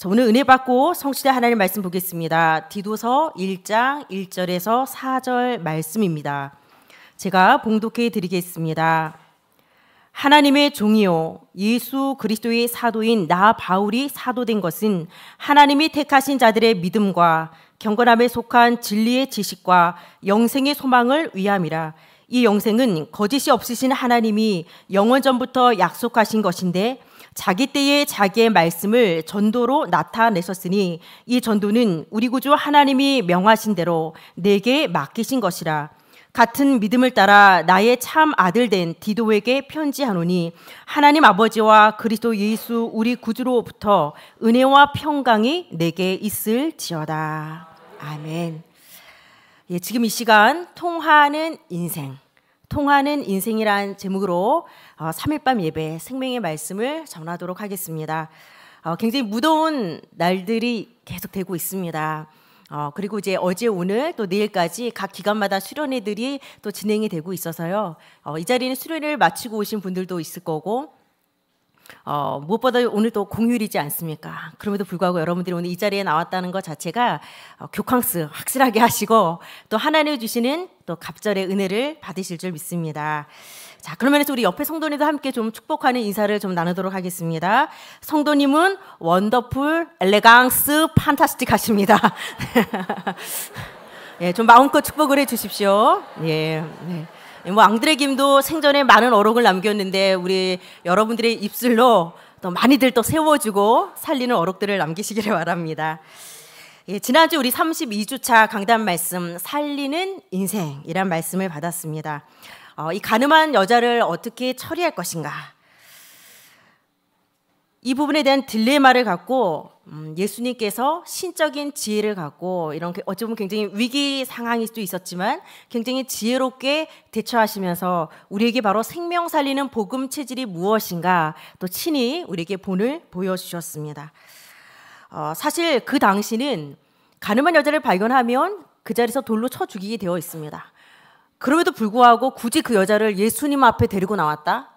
자, 오늘 은혜 받고 성취자 하나님 말씀 보겠습니다. 디도서 1장 1절에서 4절 말씀입니다. 제가 봉독해 드리겠습니다. 하나님의 종이요 예수 그리스도의 사도인 나 바울이 사도된 것은 하나님이 택하신 자들의 믿음과 경건함에 속한 진리의 지식과 영생의 소망을 위함이라. 이 영생은 거짓이 없으신 하나님이 영원 전부터 약속하신 것인데 자기 때에 자기의 말씀을 전도로 나타내셨으니 이 전도는 우리 구주 하나님이 명하신 대로 내게 맡기신 것이라. 같은 믿음을 따라 나의 참 아들 된 디도에게 편지하노니 하나님 아버지와 그리스도 예수 우리 구주로부터 은혜와 평강이 내게 있을지어다. 아멘. 예, 지금 이 시간 통하는 인생 통하는 인생이란 제목으로 3일 어, 밤 예배 생명의 말씀을 전하도록 하겠습니다. 어, 굉장히 무더운 날들이 계속되고 있습니다. 어, 그리고 이제 어제 오늘 또 내일까지 각 기간마다 수련회들이 또 진행이 되고 있어서요. 어, 이 자리는 수련회를 마치고 오신 분들도 있을 거고 어, 무엇보다 오늘 도 공휴일이지 않습니까? 그럼에도 불구하고 여러분들이 오늘 이 자리에 나왔다는 것 자체가 어, 교캉스 확실하게 하시고 또 하나님 주시는 또 갑절의 은혜를 받으실 줄 믿습니다. 자, 그러면 우리 옆에 성도님도 함께 좀 축복하는 인사를 좀 나누도록 하겠습니다. 성도님은 원더풀, 엘레강스, 판타스틱 하십니다. 예, 좀 마음껏 축복을 해 주십시오. 예. 네. 왕들의 예, 뭐 김도 생전에 많은 어록을 남겼는데 우리 여러분들의 입술로 또 많이들 또 세워주고 살리는 어록들을 남기시기를 바랍니다. 예, 지난주 우리 32주차 강단 말씀 살리는 인생이란 말씀을 받았습니다. 어, 이 가늠한 여자를 어떻게 처리할 것인가? 이 부분에 대한 딜레마를 갖고 음, 예수님께서 신적인 지혜를 갖고 이런 어찌 보면 굉장히 위기 상황일 수도 있었지만 굉장히 지혜롭게 대처하시면서 우리에게 바로 생명 살리는 복음 체질이 무엇인가 또 친히 우리에게 본을 보여주셨습니다. 어, 사실 그 당시는 가늠한 여자를 발견하면 그 자리에서 돌로 쳐 죽이게 되어 있습니다. 그럼에도 불구하고 굳이 그 여자를 예수님 앞에 데리고 나왔다?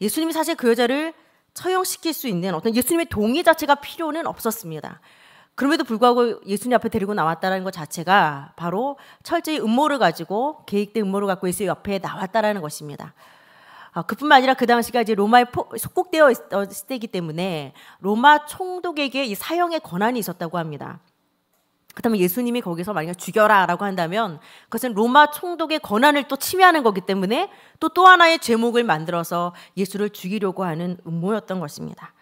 예수님이 사실 그 여자를 처형시킬 수 있는 어떤 예수님의 동의 자체가 필요는 없었습니다. 그럼에도 불구하고 예수님 앞에 데리고 나왔다는 것 자체가 바로 철저히 음모를 가지고 계획된 음모를 갖고 예수 옆에 나왔다는 것입니다. 아, 그뿐만 아니라 그 당시가 이제 로마에 속국되어 어, 있을 때이기 때문에 로마 총독에게 이 사형의 권한이 있었다고 합니다. 그렇다면 예수님이 거기서 만약 죽여라라고 한다면 그것은 로마 총독의 권한을 또 침해하는 거기 때문에 또또 또 하나의 제목을 만들어서 예수를 죽이려고 하는 음모였던 것입니다.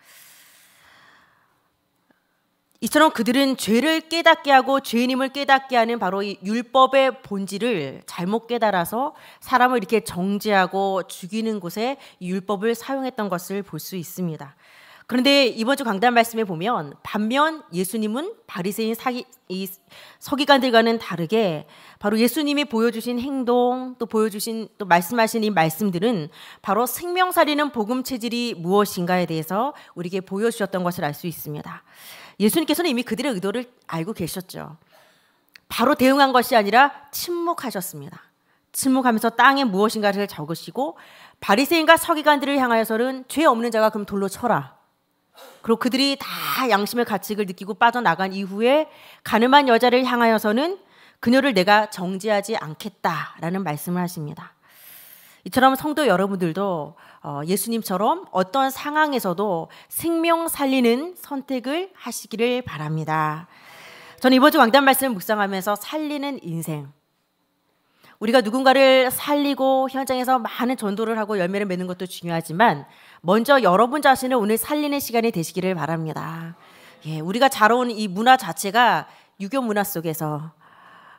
이처럼 그들은 죄를 깨닫게 하고 죄인임을 깨닫게 하는 바로 이 율법의 본질을 잘못 깨달아서 사람을 이렇게 정죄하고 죽이는 곳에 율법을 사용했던 것을 볼 수 있습니다. 그런데 이번 주 강단 말씀에 보면 반면 예수님은 바리새인 사기 이 서기관들과는 다르게 바로 예수님이 보여주신 행동 또 보여주신 또 말씀하신 이 말씀들은 바로 생명살이는 복음 체질이 무엇인가에 대해서 우리에게 보여주셨던 것을 알 수 있습니다. 예수님께서는 이미 그들의 의도를 알고 계셨죠. 바로 대응한 것이 아니라 침묵하셨습니다. 침묵하면서 땅에 무엇인가를 적으시고 바리새인과 서기관들을 향하여서는 죄 없는 자가 그럼 돌로 쳐라. 그리고 그들이 다 양심의 가책을 느끼고 빠져나간 이후에 가늠한 여자를 향하여서는 그녀를 내가 정지하지 않겠다라는 말씀을 하십니다. 이처럼 성도 여러분들도 어, 예수님처럼 어떤 상황에서도 생명 살리는 선택을 하시기를 바랍니다. 저는 이번 주 왕단 말씀을 묵상하면서 살리는 인생. 우리가 누군가를 살리고 현장에서 많은 전도를 하고 열매를 맺는 것도 중요하지만 먼저 여러분 자신을 오늘 살리는 시간이 되시기를 바랍니다. 예, 우리가 자라온 이 문화 자체가 유교 문화 속에서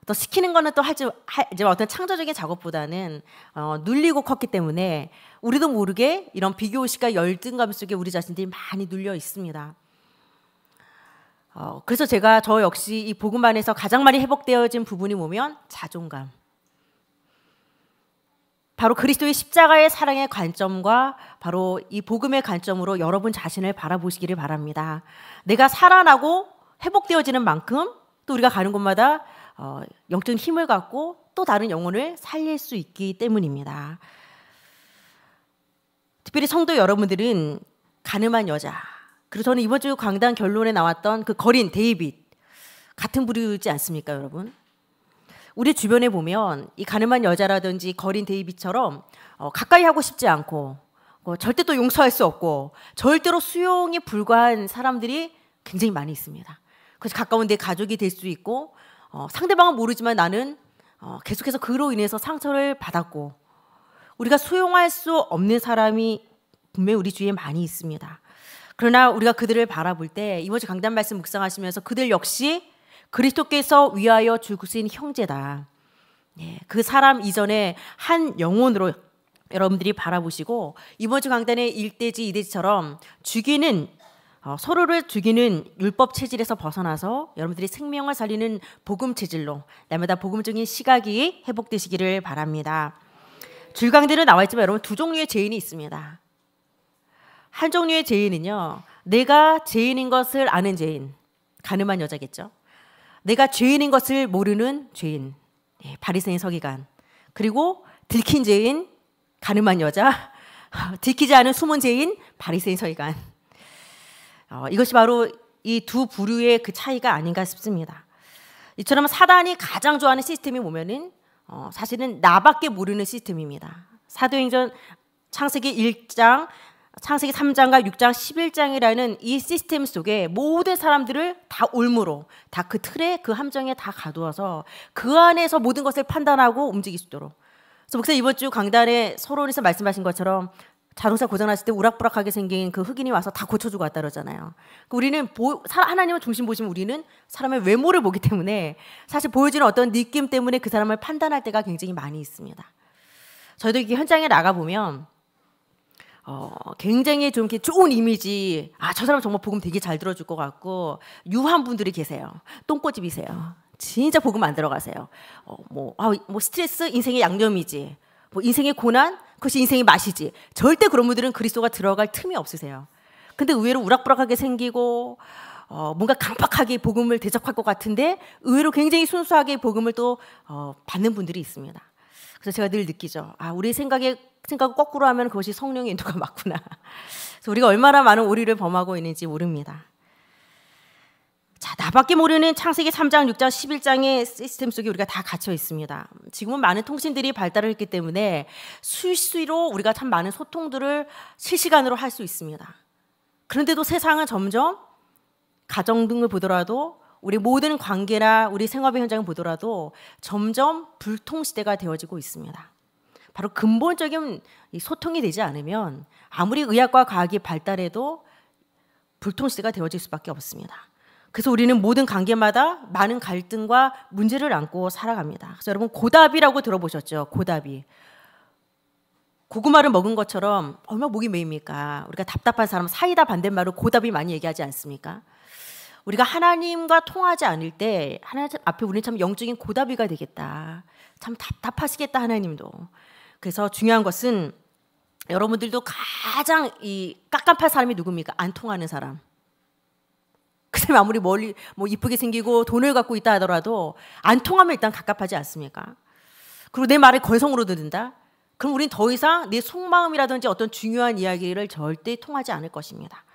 또 시키는 거는 또 하지 이제 어떤 창조적인 작업보다는 어, 눌리고 컸기 때문에 우리도 모르게 이런 비교 의식과 열등감 속에 우리 자신들이 많이 눌려 있습니다. 어, 그래서 제가 저 역시 이 복음 안에서 가장 많이 회복되어진 부분이 뭐면 자존감. 바로 그리스도의 십자가의 사랑의 관점과 바로 이 복음의 관점으로 여러분 자신을 바라보시기를 바랍니다. 내가 살아나고 회복되어지는 만큼 또 우리가 가는 곳마다 어, 영적인 힘을 갖고 또 다른 영혼을 살릴 수 있기 때문입니다. 특별히 성도 여러분들은 가늠한 여자 그리고 저는 이번 주 강단 결론에 나왔던 그 거린 데이빗 같은 부류지 않습니까 여러분? 우리 주변에 보면 이 가늠한 여자라든지 거린 데이비처럼 어, 가까이 하고 싶지 않고 어, 절대 또 용서할 수 없고 절대로 수용이 불과한 사람들이 굉장히 많이 있습니다. 그래서 가까운 내 가족이 될 수 있고 어, 상대방은 모르지만 나는 어, 계속해서 그로 인해서 상처를 받았고 우리가 수용할 수 없는 사람이 분명히 우리 주위에 많이 있습니다. 그러나 우리가 그들을 바라볼 때 이번 주 강단 말씀 묵상하시면서 그들 역시 그리스도께서 위하여 죽으신 형제다. 예, 그 사람 이전에 한 영혼으로 여러분들이 바라보시고 이번 주 강단의 일대지이대지처럼 죽이는 어, 서로를 죽이는 율법 체질에서 벗어나서 여러분들이 생명을 살리는 복음 체질로 날마다 복음적인 시각이 회복되시기를 바랍니다. 줄강대로 나와 있지만 여러분 두 종류의 죄인이 있습니다. 한 종류의 죄인은요. 내가 죄인인 것을 아는 죄인. 가늠한 여자겠죠. 내가 죄인인 것을 모르는 죄인, 예, 바리새인 서기관, 그리고 들킨 죄인, 가늠한 여자, 들키지 않은 숨은 죄인, 바리새인 서기관. 어, 이것이 바로 이 두 부류의 그 차이가 아닌가 싶습니다. 이처럼 사단이 가장 좋아하는 시스템이 뭐면은 어, 사실은 나밖에 모르는 시스템입니다. 사도행전 창세기 1장 창세기 3장과 6장 11장이라는 이 시스템 속에 모든 사람들을 다 올무로 다 그 틀에 그 함정에 다 가두어서 그 안에서 모든 것을 판단하고 움직일 수 있도록. 그래서 목사 이번 주 강단에 서론에서 말씀하신 것처럼 자동차 고장났을 때 우락부락하게 생긴 그 흑인이 와서 다 고쳐주고 왔다 그러잖아요. 그러니까 우리는 보, 하나님을 중심 보시면 우리는 사람의 외모를 보기 때문에 사실 보여지는 어떤 느낌 때문에 그 사람을 판단할 때가 굉장히 많이 있습니다. 저희도 이게 현장에 나가보면 어, 굉장히 좀 이렇게 좋은 이미지. 아, 저 사람 정말 복음 되게 잘 들어줄 것 같고, 유한 분들이 계세요. 똥꼬집이세요. 진짜 복음 안 들어가세요. 어, 뭐, 아, 뭐 스트레스 인생의 양념이지. 뭐 인생의 고난? 그것이 인생의 맛이지. 절대 그런 분들은 그리스도가 들어갈 틈이 없으세요. 근데 의외로 우락부락하게 생기고, 어, 뭔가 강박하게 복음을 대접할 것 같은데 의외로 굉장히 순수하게 복음을 또 어, 받는 분들이 있습니다. 그래서 제가 늘 느끼죠. 아, 우리 생각에 생각을 거꾸로 하면 그것이 성령의 인도가 맞구나. 그래서 우리가 얼마나 많은 오류를 범하고 있는지 모릅니다. 자, 나밖에 모르는 창세기 3장, 6장, 11장의 시스템 속에 우리가 다 갇혀 있습니다. 지금은 많은 통신들이 발달을 했기 때문에 수시로 우리가 참 많은 소통들을 실시간으로 할 수 있습니다. 그런데도 세상은 점점 가정 등을 보더라도 우리 모든 관계나 우리 생업의 현장을 보더라도 점점 불통 시대가 되어지고 있습니다. 바로 근본적인 소통이 되지 않으면 아무리 의학과 과학이 발달해도 불통 시대가 되어질 수밖에 없습니다. 그래서 우리는 모든 관계마다 많은 갈등과 문제를 안고 살아갑니다. 그래서 여러분 고답이라고 들어보셨죠? 고답이. 고구마를 먹은 것처럼 얼마 나 목이 메입니까? 우리가 답답한 사람 사이다 반대말로 고답이 많이 얘기하지 않습니까? 우리가 하나님과 통하지 않을 때 하나님 앞에 우리는 참 영적인 고다비가 되겠다. 참 답답하시겠다 하나님도. 그래서 중요한 것은 여러분들도 가장 이깜깝할 사람이 누굽니까? 안 통하는 사람. 그 사람이 아무리 멀리 뭐 이쁘게 생기고 돈을 갖고 있다 하더라도 안 통하면 일단 갑갑하지 않습니까? 그리고 내 말을 건성으로 듣는다. 그럼 우린 더 이상 내 속마음이라든지 어떤 중요한 이야기를 절대 통하지 않을 것입니다.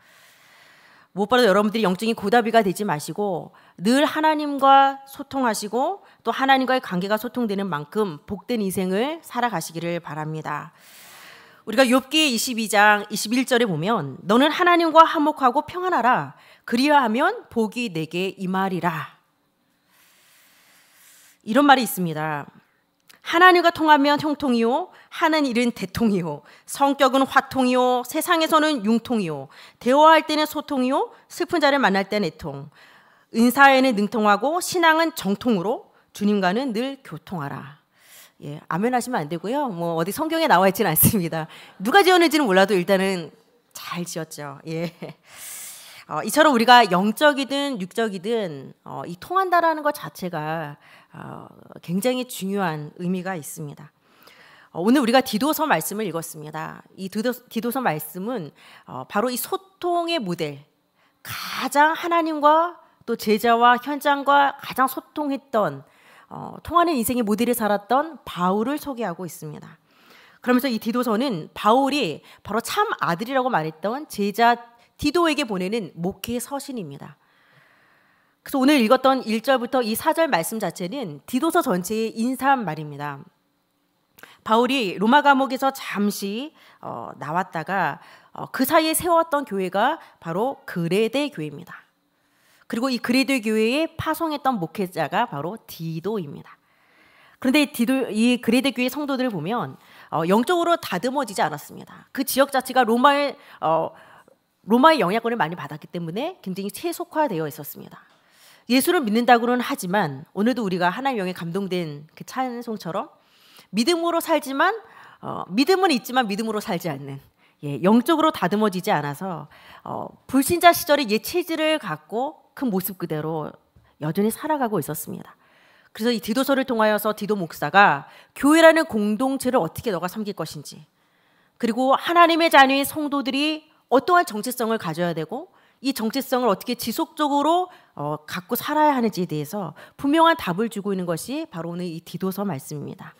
무엇보다도 여러분들이 영적인 고다비가 되지 마시고 늘 하나님과 소통하시고 또 하나님과의 관계가 소통되는 만큼 복된 인생을 살아가시기를 바랍니다. 우리가 욥기 22장 21절에 보면 너는 하나님과 화목하고 평안하라 그리하면 복이 내게 임하리라 이런 말이 있습니다. 하나님과 통하면 형통이요 하는 일은 대통이요 성격은 화통이요 세상에서는 융통이요 대화할 때는 소통이요 슬픈 자를 만날 때는 애통 은사에는 능통하고 신앙은 정통으로 주님과는 늘 교통하라. 예, 아멘 하시면 안 되고요. 뭐 어디 성경에 나와 있지는 않습니다. 누가 지었는지는 몰라도 일단은 잘 지었죠. 예. 어, 이처럼 우리가 영적이든 육적이든 어, 이 통한다라는 것 자체가 어, 굉장히 중요한 의미가 있습니다. 어, 오늘 우리가 디도서 말씀을 읽었습니다. 이 디도, 서 말씀은 어, 바로 이 소통의 모델, 가장 하나님과 또 제자와 현장과 가장 소통했던 어, 통하는 인생의 모델을 살았던 바울을 소개하고 있습니다. 그러면서 이 디도서는 바울이 바로 참 아들이라고 말했던 제자 디도에게 보내는 목회 서신입니다. 그래서 오늘 읽었던 1절부터 이 4절 말씀 자체는 디도서 전체의 인사 말입니다. 바울이 로마 감옥에서 잠시 어, 나왔다가 어, 그 사이에 세웠던 교회가 바로 그레데 교회입니다. 그리고 이 그레데 교회에 파송했던 목회자가 바로 디도입니다. 그런데 디도, 이 그레데 교회 성도들을 보면 어, 영적으로 다듬어지지 않았습니다. 그 지역 자체가 로마의 어, 로마의 영향권을 많이 받았기 때문에 굉장히 최소화되어 있었습니다. 예수를 믿는다고는 하지만 오늘도 우리가 하나님 영에 감동된 그 찬송처럼 믿음으로 살지만 어, 믿음은 있지만 믿음으로 살지 않는 예, 영적으로 다듬어지지 않아서 어, 불신자 시절의 옛 체질을 갖고 그 모습 그대로 여전히 살아가고 있었습니다. 그래서 이 디도서를 통하여서 디도 목사가 교회라는 공동체를 어떻게 너가 섬길 것인지 그리고 하나님의 자녀인 성도들이 어떠한 정체성을 가져야 되고 이 정체성을 어떻게 지속적으로 어, 갖고 살아야 하는지에 대해서 분명한 답을 주고 있는 것이 바로 오늘 이 디도서 말씀입니다.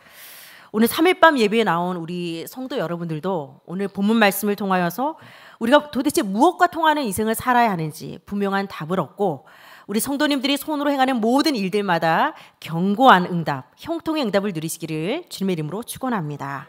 오늘 3일 밤 예배에 나온 우리 성도 여러분들도 오늘 본문 말씀을 통하여서 우리가 도대체 무엇과 통하는 인생을 살아야 하는지 분명한 답을 얻고 우리 성도님들이 손으로 행하는 모든 일들마다 견고한 응답, 형통의 응답을 누리시기를 주님의 이름으로 축원합니다.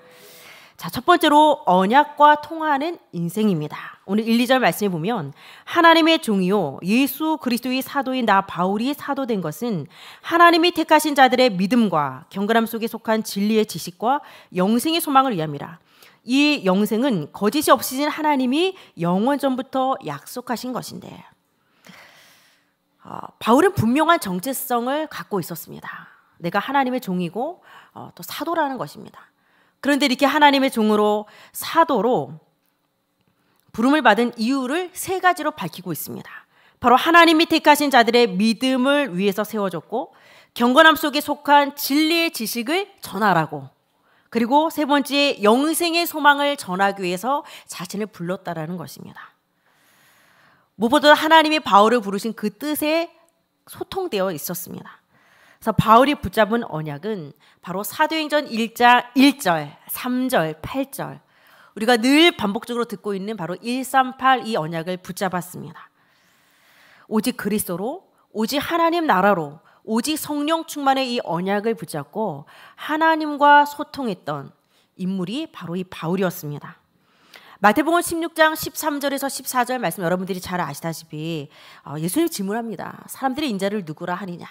자, 첫 번째로 언약과 통하는 인생입니다. 오늘 1, 2절 말씀해 보면 하나님의 종이요 예수 그리스도의 사도인 나 바울이 사도된 것은 하나님이 택하신 자들의 믿음과 경건함 속에 속한 진리의 지식과 영생의 소망을 위함이라. 이 영생은 거짓이 없으신 하나님이 영원 전부터 약속하신 것인데 어, 바울은 분명한 정체성을 갖고 있었습니다. 내가 하나님의 종이고 어, 또 사도라는 것입니다. 그런데 이렇게 하나님의 종으로 사도로 부름을 받은 이유를 세 가지로 밝히고 있습니다. 바로 하나님이 택하신 자들의 믿음을 위해서 세워졌고 경건함 속에 속한 진리의 지식을 전하라고 그리고 세 번째 영생의 소망을 전하기 위해서 자신을 불렀다라는 것입니다. 무엇보다 하나님이 바울을 부르신 그 뜻에 소통되어 있었습니다. 그래서 바울이 붙잡은 언약은 바로 사도행전 1장 1절, 3절, 8절. 우리가 늘 반복적으로 듣고 있는 바로 138 이 언약을 붙잡았습니다. 오직 그리스도로, 오직 하나님 나라로, 오직 성령 충만의 이 언약을 붙잡고 하나님과 소통했던 인물이 바로 이 바울이었습니다. 마태복음 16장 13절에서 14절 말씀 여러분들이 잘 아시다시피 어, 예수님 질문합니다. 사람들이 인자를 누구라 하느냐?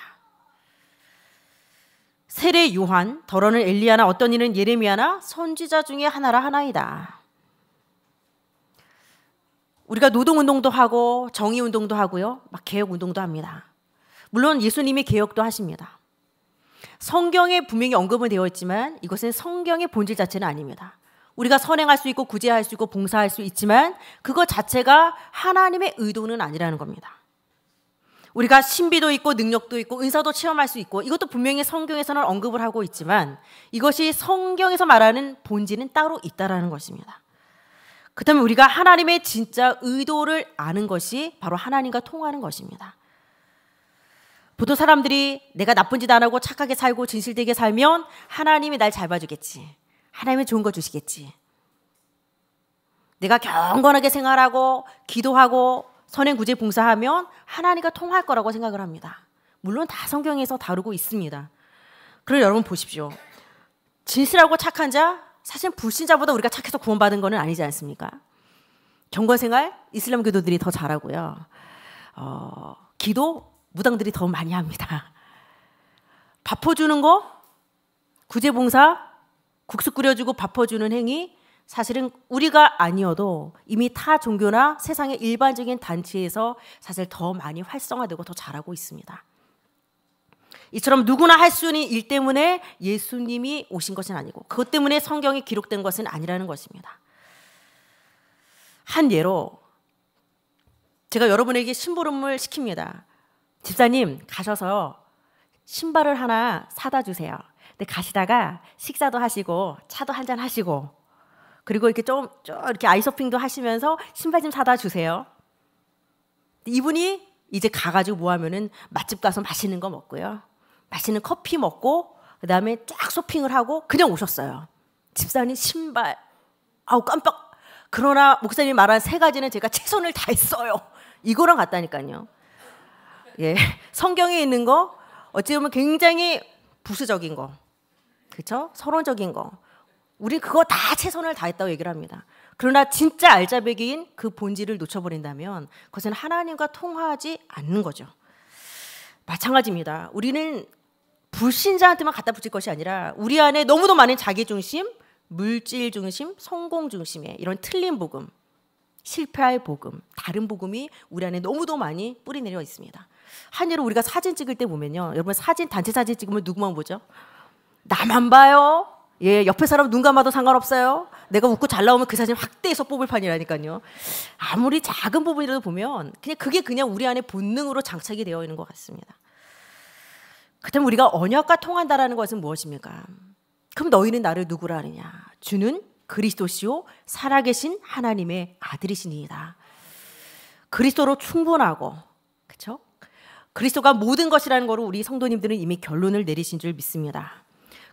세례 요한, 더러는 엘리야나 어떤 이는 예레미야나 선지자 중에 하나라 하나이다. 우리가 노동 운동도 하고 정의 운동도 하고요. 막 개혁 운동도 합니다. 물론 예수님이 개혁도 하십니다. 성경에 분명히 언급은 되어 있지만 이것은 성경의 본질 자체는 아닙니다. 우리가 선행할 수 있고 구제할 수 있고 봉사할 수 있지만 그거 자체가 하나님의 의도는 아니라는 겁니다. 우리가 신비도 있고 능력도 있고 은사도 체험할 수 있고 이것도 분명히 성경에서는 언급을 하고 있지만 이것이 성경에서 말하는 본질은 따로 있다라는 것입니다. 그렇다면 우리가 하나님의 진짜 의도를 아는 것이 바로 하나님과 통하는 것입니다. 보통 사람들이 내가 나쁜 짓 안 하고 착하게 살고 진실되게 살면 하나님이 날 잘 봐주겠지. 하나님이 좋은 거 주시겠지. 내가 경건하게 생활하고 기도하고 선행구제 봉사하면 하나님과 통할 거라고 생각을 합니다. 물론 다 성경에서 다루고 있습니다. 그럼 여러분 보십시오. 진실하고 착한 자, 사실 불신자보다 우리가 착해서 구원받은 거는 아니지 않습니까? 경건생활 이슬람 교도들이 더 잘하고요. 어, 기도 무당들이 더 많이 합니다. 밥퍼주는 거, 구제봉사, 국수 끓여주고 밥퍼주는 행위, 사실은 우리가 아니어도 이미 타 종교나 세상의 일반적인 단체에서 사실 더 많이 활성화되고 더 잘하고 있습니다. 이처럼 누구나 할 수 있는 일 때문에 예수님이 오신 것은 아니고 그것 때문에 성경이 기록된 것은 아니라는 것입니다. 한 예로 제가 여러분에게 심부름을 시킵니다. 집사님 가셔서 신발을 하나 사다 주세요. 근데 가시다가 식사도 하시고 차도 한 잔 하시고 그리고 이렇게 좀, 좀 이렇게 아이서핑도 하시면서 신발 좀 사다 주세요. 이분이 이제 가가지고 뭐 하면은 맛집 가서 맛있는 거 먹고요. 맛있는 커피 먹고 그다음에 쫙 쇼핑을 하고 그냥 오셨어요. 집사님 신발 아우 깜빡 그러나 목사님이 말한 세 가지는 제가 최선을 다했어요. 이거랑 같다니까요. 예, 성경에 있는 거 어찌 보면 굉장히 부수적인 거, 그쵸 서론적인 거, 우리 그거 다 최선을 다했다고 얘기를 합니다. 그러나 진짜 알짜배기인그 본질을 놓쳐버린다면 그것은 하나님과 통하지 화 않는 거죠. 마찬가지입니다. 우리는 불신자한테만 갖다 붙일 것이 아니라 우리 안에 너무도 많은 자기 중심, 물질 중심, 성공 중심의 이런 틀린 복음, 실패할 복음, 다른 복음이 우리 안에 너무도 많이 뿌리내려 있습니다. 한예로 우리가 사진 찍을 때 보면요. 여러분 사진 단체 사진 찍으면 누구만 보죠? 나만 봐요. 예, 옆에 사람 눈 감아도 상관없어요. 내가 웃고 잘 나오면 그 사진 확대해서 뽑을 판이라니까요. 아무리 작은 부분이라도 보면 그냥 그게 그냥 우리 안에 본능으로 장착이 되어 있는 것 같습니다. 그렇다면 우리가 언약과 통한다라는 것은 무엇입니까? 그럼 너희는 나를 누구라 하느냐? 주는 그리스도시요 살아계신 하나님의 아들이시니이다. 그리스도로 충분하고 그렇죠? 그리스도가 모든 것이라는 거로 우리 성도님들은 이미 결론을 내리신 줄 믿습니다.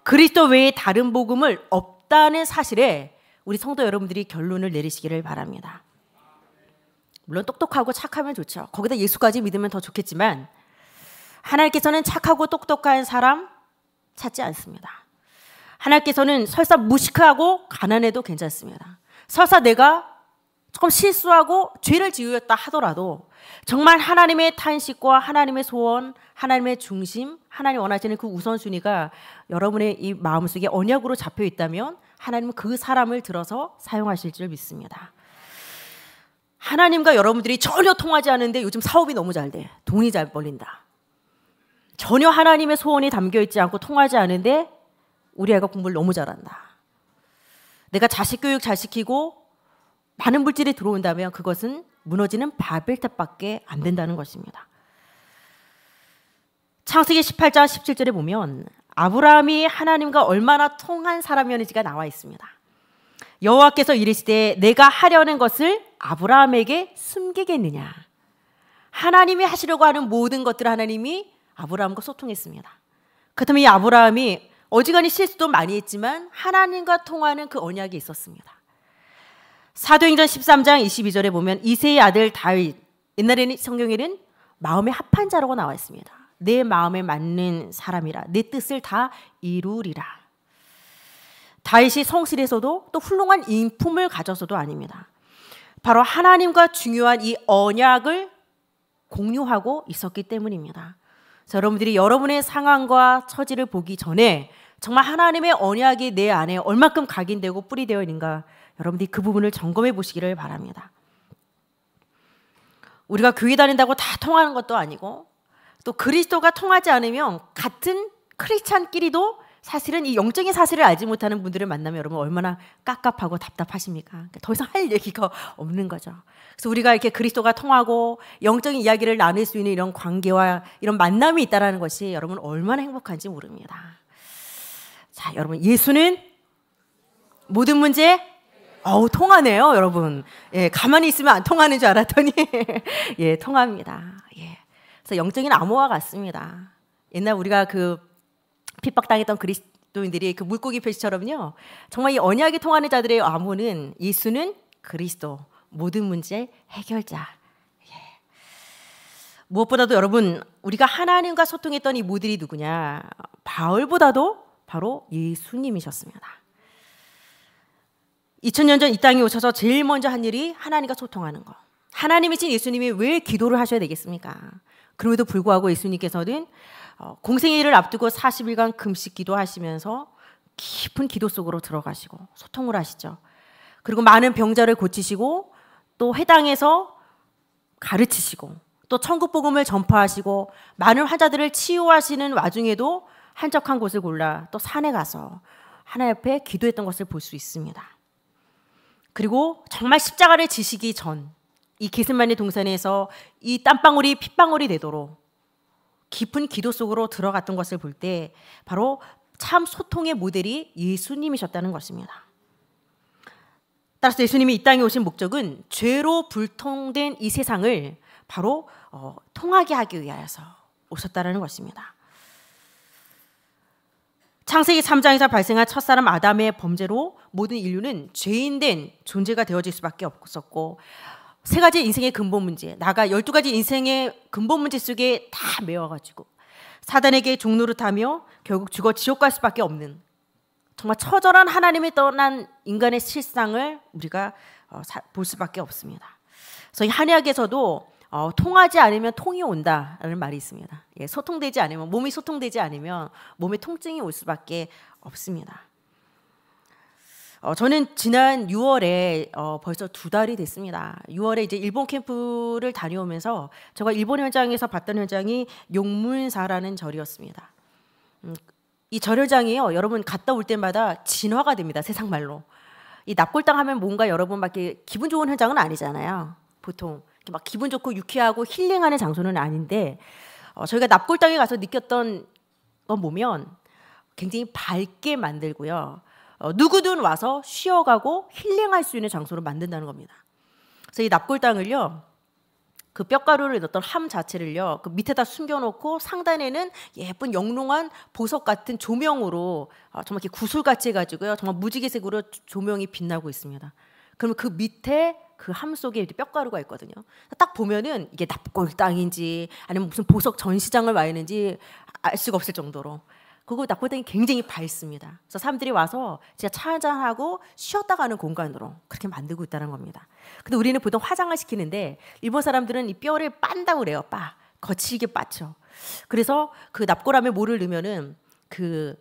그리스도 외에 다른 복음을 없다는 사실에 우리 성도 여러분들이 결론을 내리시기를 바랍니다. 물론 똑똑하고 착하면 좋죠. 거기다 예수까지 믿으면 더 좋겠지만 하나님께서는 착하고 똑똑한 사람 찾지 않습니다. 하나님께서는 설사 무식하고 가난해도 괜찮습니다. 설사 내가 조금 실수하고 죄를 지으였다 하더라도 정말 하나님의 탄식과 하나님의 소원, 하나님의 중심, 하나님 원하시는 그 우선순위가 여러분의 이 마음속에 언약으로 잡혀 있다면 하나님은 그 사람을 들어서 사용하실 줄 믿습니다. 하나님과 여러분들이 전혀 통하지 않은데 요즘 사업이 너무 잘 돼. 돈이 잘 벌린다. 전혀 하나님의 소원이 담겨 있지 않고 통하지 않은데 우리 애가 공부를 너무 잘한다. 내가 자식 교육 잘 시키고 많은 물질이 들어온다면 그것은 무너지는 바벨탑밖에 안 된다는 것입니다. 창세기 18장 17절에 보면 아브라함이 하나님과 얼마나 통한 사람이었는지가 나와 있습니다. 여호와께서 이르시되 내가 하려는 것을 아브라함에게 숨기겠느냐. 하나님이 하시려고 하는 모든 것들을 하나님이 아브라함과 소통했습니다. 그렇다면 이 아브라함이 어지간히 실수도 많이 했지만 하나님과 통하는 그 언약이 있었습니다. 사도행전 13장 22절에 보면 이세의 아들 다윗 옛날에는 성경에는 마음의 합한 자라고 나와 있습니다. 내 마음에 맞는 사람이라 내 뜻을 다 이루리라. 다윗이 성실에서도 또 훌륭한 인품을 가져서도 아닙니다. 바로 하나님과 중요한 이 언약을 공유하고 있었기 때문입니다. 자, 여러분들이 여러분의 상황과 처지를 보기 전에 정말 하나님의 언약이 내 안에 얼마큼 각인되고 뿌리되어 있는가 여러분들이 그 부분을 점검해 보시기를 바랍니다. 우리가 교회 다닌다고 다 통하는 것도 아니고 또 그리스도가 통하지 않으면 같은 크리스찬끼리도 사실은 이 영적인 사실을 알지 못하는 분들을 만나면 여러분 얼마나 깝깝하고 답답하십니까? 그러니까 더 이상 할 얘기가 없는 거죠. 그래서 우리가 이렇게 그리스도가 통하고 영적인 이야기를 나눌 수 있는 이런 관계와 이런 만남이 있다라는 것이 여러분 얼마나 행복한지 모릅니다. 자, 여러분 예수는 모든 문제 어우, 통하네요, 여러분. 예, 가만히 있으면 안 통하는 줄 알았더니, 예, 통합니다. 예. 그래서 영적인 암호와 같습니다. 옛날 우리가 그 핍박당했던 그리스도인들이 그 물고기 표시처럼요. 정말 이 언약이 통하는 자들의 암호는 예수는 그리스도, 모든 문제 해결자. 예. 무엇보다도 여러분, 우리가 하나님과 소통했던 이 모델이 누구냐? 바울보다도 바로 예수님이셨습니다. 2000년 전 이 땅에 오셔서 제일 먼저 한 일이 하나님과 소통하는 거. 하나님이신 예수님이 왜 기도를 하셔야 되겠습니까? 그럼에도 불구하고 예수님께서는 어, 공생일을 앞두고 40일간 금식 기도하시면서 깊은 기도 속으로 들어가시고 소통을 하시죠. 그리고 많은 병자를 고치시고 또 회당에서 가르치시고 또 천국 복음을 전파하시고 많은 환자들을 치유하시는 와중에도 한적한 곳을 골라 또 산에 가서 하나 옆에 기도했던 것을 볼 수 있습니다. 그리고 정말 십자가를 지시기 전이 게스만의 동산에서 이 땀방울이 핏방울이 되도록 깊은 기도 속으로 들어갔던 것을 볼 때 바로 참 소통의 모델이 예수님이셨다는 것입니다. 따라서 예수님이 이 땅에 오신 목적은 죄로 불통된 이 세상을 바로 어, 통하게 하기 위하여서 오셨다는 것입니다. 창세기 3장에서 발생한 첫사람 아담의 범죄로 모든 인류는 죄인된 존재가 되어질 수밖에 없었고 세 가지 인생의 근본 문제, 나가 12가지 인생의 근본 문제 속에 다 메워가지고 사단에게 종노릇하며 결국 죽어 지옥 갈 수밖에 없는 정말 처절한 하나님을 떠난 인간의 실상을 우리가 어, 볼 수밖에 없습니다. 그래서 한의학에서도 어, 통하지 않으면 통이 온다라는 말이 있습니다. 예, 소통되지 않으면 몸이 소통되지 않으면 몸에 통증이 올 수밖에 없습니다. 어, 저는 지난 6월에 어, 벌써 두 달이 됐습니다. 6월에 이제 일본 캠프를 다녀오면서 제가 일본 현장에서 봤던 현장이 용문사라는 절이었습니다. 음, 이절 현장이요, 어, 여러분 갔다 올 때마다 진화가 됩니다. 세상 말로 이 납골당 하면 뭔가 여러분밖에 기분 좋은 현장은 아니잖아요. 보통 막 기분 좋고 유쾌하고 힐링하는 장소는 아닌데 어, 저희가 납골당에 가서 느꼈던 건 보면 굉장히 밝게 만들고요. 어, 누구든 와서 쉬어가고 힐링할 수 있는 장소로 만든다는 겁니다. 그래서 이 납골당을요. 그 뼈가루를 넣었던 함 자체를요. 그 밑에다 숨겨놓고 상단에는 예쁜 영롱한 보석 같은 조명으로 어, 정말 이렇게 구슬같이 해가지고요. 정말 무지개색으로 조명이 빛나고 있습니다. 그러면 그 밑에 그함 속에 이렇게 뼈가루가 있거든요. 딱 보면은 이게 납골 당인지 아니면 무슨 보석 전시장을 와 있는지 알 수가 없을 정도로 그거 납골 당이 굉장히 밝습니다. 그래서 사람들이 와서 진짜 차 한잔하고 쉬었다 가는 공간으로 그렇게 만들고 있다는 겁니다. 근데 우리는 보통 화장을 시키는데 일본 사람들은 이 뼈를 빤다고 그래요. 빠 거칠게 빠죠. 그래서 그 납골함에 모를 넣으면은 그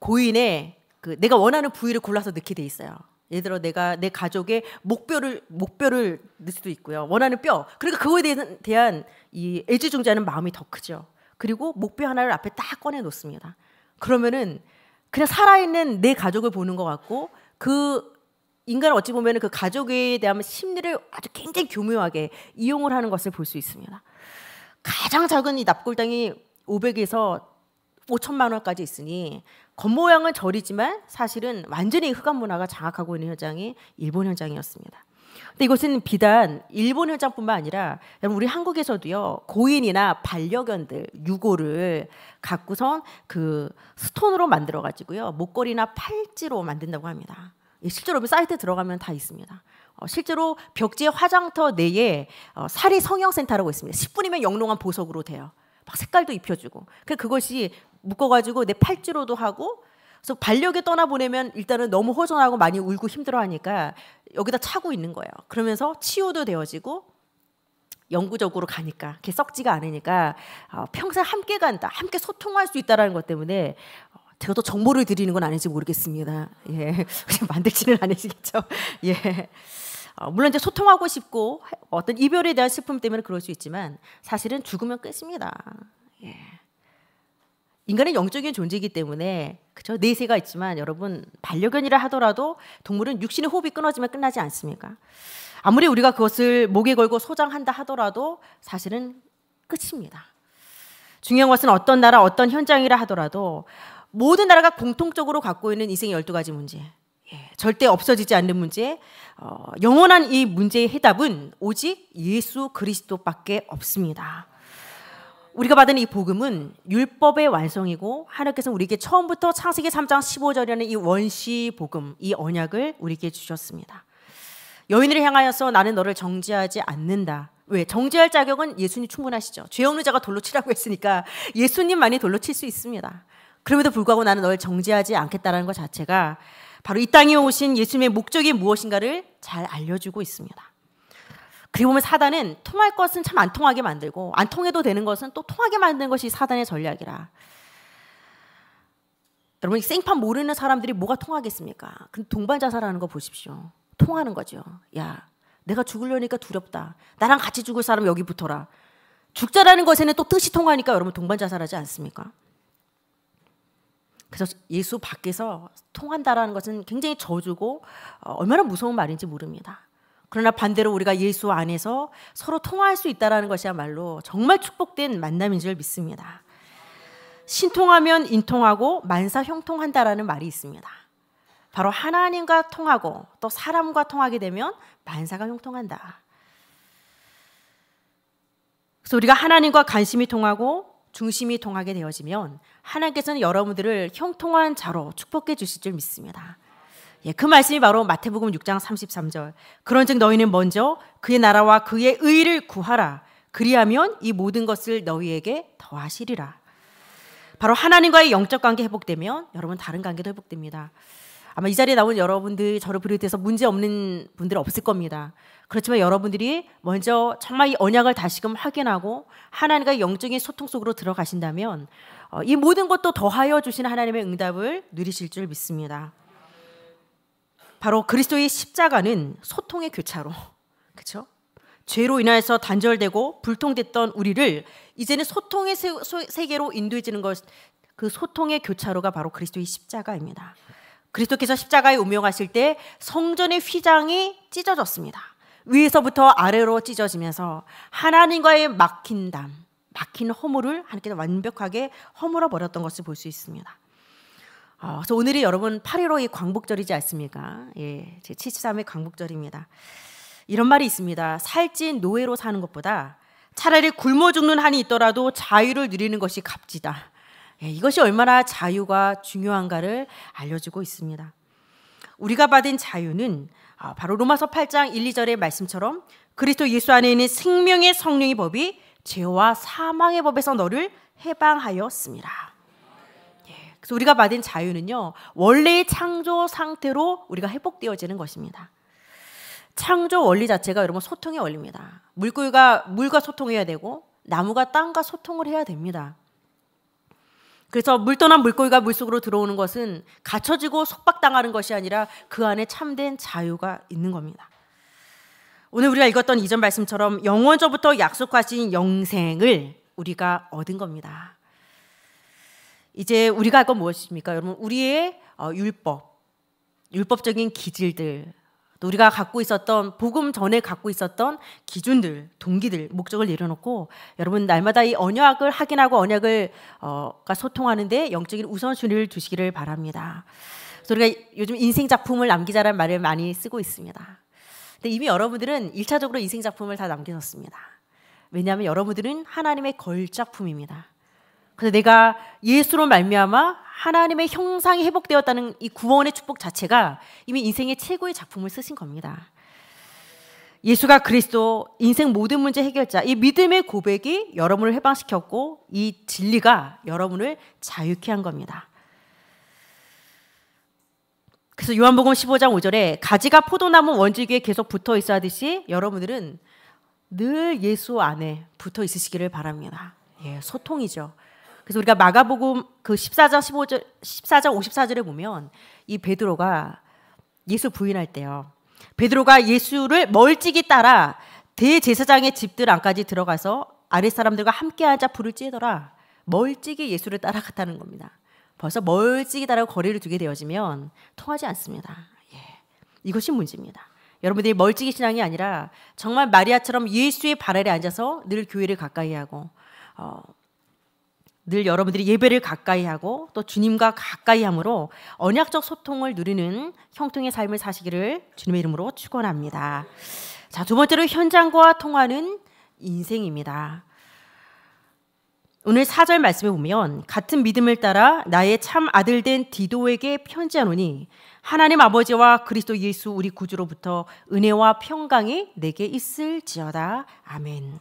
고인의 그 내가 원하는 부위를 골라서 넣게 돼 있어요. 예를 들어 내가 내 가족의 목뼈를 목뼈를 넣을 수도 있고요. 원하는 뼈. 그러니까 그거에 대한, 대한 이 애지중지하는 마음이 더 크죠. 그리고 목뼈 하나를 앞에 딱 꺼내 놓습니다. 그러면은 그냥 살아있는 내 가족을 보는 것 같고 그인간을 어찌 보면 그 가족에 대한 심리를 아주 굉장히 교묘하게 이용을 하는 것을 볼 수 있습니다. 가장 작은 이 납골당이 500에서 5천만 원까지 있으니 겉모양은 절이지만 사실은 완전히 흑암 문화가 장악하고 있는 현장이 일본 현장이었습니다. 근데 이것은 비단 일본 현장뿐만 아니라 우리 한국에서도요 고인이나 반려견들 유골을 갖고선 그 스톤으로 만들어 가지고요 목걸이나 팔찌로 만든다고 합니다. 예, 실제로 사이트 에 들어가면 다 있습니다. 어, 실제로 벽지의 화장터 내에 어, 사리 성형센터라고 있습니다. 10분이면 영롱한 보석으로 돼요. 막 색깔도 입혀주고. 그 그것이 묶어가지고 내 팔찌로도 하고 그래서 반려에 떠나 보내면 일단은 너무 허전하고 많이 울고 힘들어하니까 여기다 차고 있는 거예요. 그러면서 치유도 되어지고 영구적으로 가니까 이 썩지가 않으니까 어, 평생 함께 간다, 함께 소통할 수 있다라는 것 때문에 어, 제가 또 정보를 드리는 건 아닌지 모르겠습니다. 예, 만들지는 않으시겠죠. 예. 어, 물론 이제 소통하고 싶고 어떤 이별에 대한 슬픔 때문에 그럴 수 있지만 사실은 죽으면 끝입니다. 예. 인간은 영적인 존재이기 때문에 그저 내세가 있지만 여러분 반려견이라 하더라도 동물은 육신의 호흡이 끊어지면 끝나지 않습니까? 아무리 우리가 그것을 목에 걸고 소장한다 하더라도 사실은 끝입니다. 중요한 것은 어떤 나라 어떤 현장이라 하더라도 모든 나라가 공통적으로 갖고 있는 인생의 열두 가지 문제 예, 절대 없어지지 않는 문제 어, 영원한 이 문제의 해답은 오직 예수 그리스도밖에 없습니다. 우리가 받은 이 복음은 율법의 완성이고 하나님께서 우리에게 처음부터 창세기 3장 1 5절이라는이 원시 복음, 이 언약을 우리에게 주셨습니다. 여인을 향하여서 나는 너를 정죄하지 않는다. 왜? 정죄할 자격은 예수님 충분하시죠. 죄 없는 자가 돌로 치라고 했으니까 예수님만이 돌로 칠 수 있습니다. 그럼에도 불구하고 나는 너를 정죄하지 않겠다라는 것 자체가 바로 이 땅에 오신 예수님의 목적이 무엇인가를 잘 알려주고 있습니다. 그리고 보면 사단은 통할 것은 참 안 통하게 만들고 안 통해도 되는 것은 또 통하게 만드는 것이 사단의 전략이라. 여러분 생판 모르는 사람들이 뭐가 통하겠습니까? 근 동반 자살하는 거 보십시오. 통하는 거죠. 야, 내가 죽으려니까 두렵다. 나랑 같이 죽을 사람 여기 붙어라. 죽자라는 것에는 또 뜻이 통하니까 여러분 동반 자살하지 않습니까? 그래서 예수 밖에서 통한다라는 것은 굉장히 저주고 어, 얼마나 무서운 말인지 모릅니다. 그러나 반대로 우리가 예수 안에서 서로 통화할 수 있다라는 것이야말로 정말 축복된 만남인 줄 믿습니다. 신통하면 인통하고 만사 형통한다라는 말이 있습니다. 바로 하나님과 통하고 또 사람과 통하게 되면 만사가 형통한다. 그래서 우리가 하나님과 관심이 통하고 중심이 통하게 되어지면 하나님께서는 여러분들을 형통한 자로 축복해 주실 줄 믿습니다. 예, 그 말씀이 바로 마태복음 6장 33절. 그런즉 너희는 먼저 그의 나라와 그의 의를 구하라. 그리하면 이 모든 것을 너희에게 더하시리라. 바로 하나님과의 영적 관계 회복되면 여러분 다른 관계도 회복됩니다. 아마 이 자리에 나온 여러분들 저를 비롯해서 문제 없는 분들 없을 겁니다. 그렇지만 여러분들이 먼저 정말 이 언약을 다시금 확인하고 하나님과 의 영적인 소통 속으로 들어가신다면 어, 이 모든 것도 더하여 주신 하나님의 응답을 누리실 줄 믿습니다. 바로 그리스도의 십자가는 소통의 교차로, 그렇죠? 죄로 인하여서 단절되고 불통됐던 우리를 이제는 소통의 세계로 인도해지는 것, 그 소통의 교차로가 바로 그리스도의 십자가입니다. 그리스도께서 십자가에 운명하실 때 성전의 휘장이 찢어졌습니다. 위에서부터 아래로 찢어지면서 하나님과의 막힌 담, 막힌 허물을 하나님께서 완벽하게 허물어 버렸던 것을 볼 수 있습니다. 어, 그래서 오늘이 여러분 8 1 5의 광복절이지 않습니까? 예, 제 73회 광복절입니다. 이런 말이 있습니다. 살찐 노예로 사는 것보다 차라리 굶어 죽는 한이 있더라도 자유를 누리는 것이 값지다. 예, 이것이 얼마나 자유가 중요한가를 알려주고 있습니다. 우리가 받은 자유는 아, 바로 로마서 8장 1, 2절의 말씀처럼 그리스도 예수 안에 있는 생명의 성령의 법이 죄와 사망의 법에서 너를 해방하였습니다. 그래서 우리가 받은 자유는요, 원래의 창조 상태로 우리가 회복되어지는 것입니다. 창조 원리 자체가 여러분 소통의 원리입니다. 물고기가 물과 소통해야 되고 나무가 땅과 소통을 해야 됩니다. 그래서 물 떠난 물고기가 물속으로 들어오는 것은 갇혀지고 속박당하는 것이 아니라 그 안에 참된 자유가 있는 겁니다. 오늘 우리가 읽었던 이전 말씀처럼 영원저부터 약속하신 영생을 우리가 얻은 겁니다. 이제 우리가 할 건 무엇입니까? 여러분 우리의 어, 율법, 율법적인 기질들, 또 우리가 갖고 있었던 복음 전에 갖고 있었던 기준들, 동기들, 목적을 내려놓고 여러분 날마다 이 언약을 확인하고 언약을 어 소통하는데 영적인 우선순위를 두시기를 바랍니다. 우리가 요즘 인생 작품을 남기자란 말을 많이 쓰고 있습니다. 근데 이미 여러분들은 1차적으로 인생 작품을 다 남기셨습니다. 왜냐하면 여러분들은 하나님의 걸작품입니다. 그래서 내가 예수로 말미암아 하나님의 형상이 회복되었다는 이 구원의 축복 자체가 이미 인생의 최고의 작품을 쓰신 겁니다. 예수가 그리스도 인생 모든 문제 해결자 이 믿음의 고백이 여러분을 해방시켰고 이 진리가 여러분을 자유케 한 겁니다. 그래서 요한복음 15장 5절에 가지가 포도나무 원줄기에 계속 붙어 있어 하듯이 여러분들은 늘 예수 안에 붙어 있으시기를 바랍니다. 예, 소통이죠. 그래서 우리가 마가복음 그 14장 15절 14장 54절에 보면 이 베드로가 예수 부인할 때요. 베드로가 예수를 멀찍이 따라 대제사장의 집들 안까지 들어가서 아랫 사람들과 함께 앉아 불을 찌더라. 멀찍이 예수를 따라갔다는 겁니다. 벌써 멀찍이 따라 거리를 두게 되어지면 통하지 않습니다. 예. 이것이 문제입니다. 여러분들이 멀찍이 신앙이 아니라 정말 마리아처럼 예수의 발 아래 앉아서 늘 교회를 가까이 하고 어, 늘 여러분들이 예배를 가까이 하고 또 주님과 가까이 함으로 언약적 소통을 누리는 형통의 삶을 사시기를 주님의 이름으로 축원합니다. 자, 두 번째로 현장과 통하는 인생입니다. 오늘 사절 말씀에 보면 같은 믿음을 따라 나의 참 아들 된 디도에게 편지하노니 하나님 아버지와 그리스도 예수 우리 구주로부터 은혜와 평강이 내게 있을지어다. 아멘.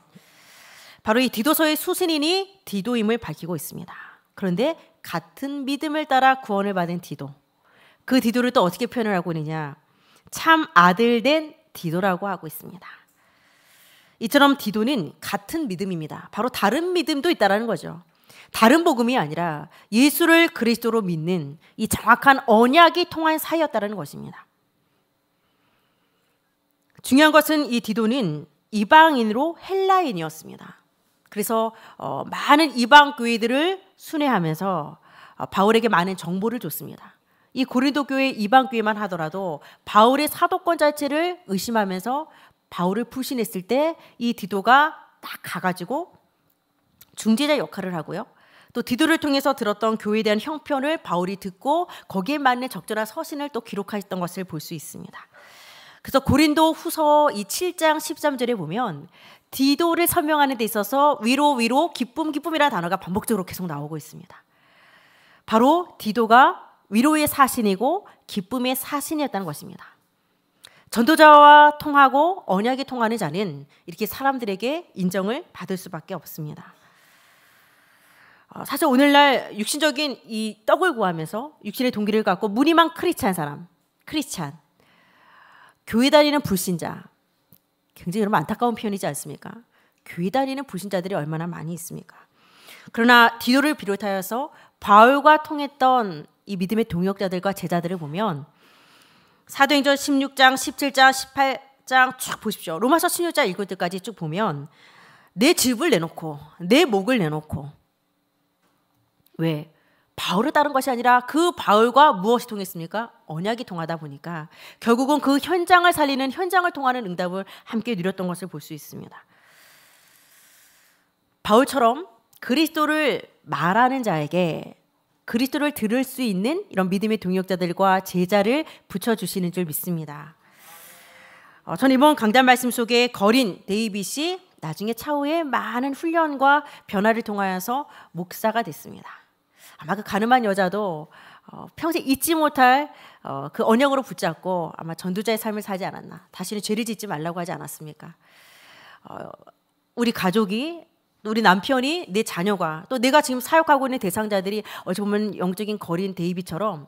바로 이 디도서의 수신인이 디도임을 밝히고 있습니다. 그런데 같은 믿음을 따라 구원을 받은 디도. 그 디도를 또 어떻게 표현을 하고 있느냐? 참 아들된 디도라고 하고 있습니다. 이처럼 디도는 같은 믿음입니다. 바로 다른 믿음도 있다라는 거죠. 다른 복음이 아니라 예수를 그리스도로 믿는 이 정확한 언약이 통한 사이였다는 것입니다. 중요한 것은 이 디도는 이방인으로 헬라인이었습니다. 그래서 어, 많은 이방 교회들을 순회하면서 어, 바울에게 많은 정보를 줬습니다. 이 고린도 교회 이방 교회만 하더라도 바울의 사도권 자체를 의심하면서 바울을 불신했을 때 이 디도가 딱 가가지고 중재자 역할을 하고요. 또 디도를 통해서 들었던 교회에 대한 형편을 바울이 듣고 거기에 맞는 적절한 서신을 또 기록했던 것을 볼 수 있습니다. 그래서 고린도 후서 이 7장 13절에 보면 디도를 설명하는 데 있어서 위로 위로 기쁨 기쁨이라는 단어가 반복적으로 계속 나오고 있습니다. 바로 디도가 위로의 사신이고 기쁨의 사신이었다는 것입니다. 전도자와 통하고 언약이 통하는 자는 이렇게 사람들에게 인정을 받을 수밖에 없습니다. 어, 사실 오늘날 육신적인 이 떡을 구하면서 육신의 동기를 갖고 무늬만 크리스찬 사람, 크리스찬, 교회 다니는 불신자, 굉장히 여러분 안타까운 표현이지 않습니까? 교회 다니는 불신자들이 얼마나 많이 있습니까? 그러나 디도를 비롯하여서 바울과 통했던 이 믿음의 동역자들과 제자들을 보면 사도행전 16장, 17장, 18장 쭉 보십시오. 로마서 16장 읽을 때까지 쭉 보면 내 집을 내놓고 내 목을 내놓고 왜 바울을 따른 것이 아니라 그 바울과 무엇이 통했습니까? 언약이 통하다 보니까 결국은 그 현장을 살리는 현장을 통하는 응답을 함께 누렸던 것을 볼 수 있습니다. 바울처럼 그리스도를 말하는 자에게 그리스도를 들을 수 있는 이런 믿음의 동역자들과 제자를 붙여주시는 줄 믿습니다. 어, 전 이번 강단 말씀 속에 거린 데이빗이 나중에 차후에 많은 훈련과 변화를 통하여서 목사가 됐습니다. 아마 그 가늠한 여자도 어, 평생 잊지 못할 어, 그 언약으로 붙잡고 아마 전도자의 삶을 살지 않았나. 다시는 죄를 짓지 말라고 하지 않았습니까? 어, 우리 가족이 우리 남편이 내 자녀가 또 내가 지금 사역하고 있는 대상자들이 어찌 보면 영적인 거리인 데이비처럼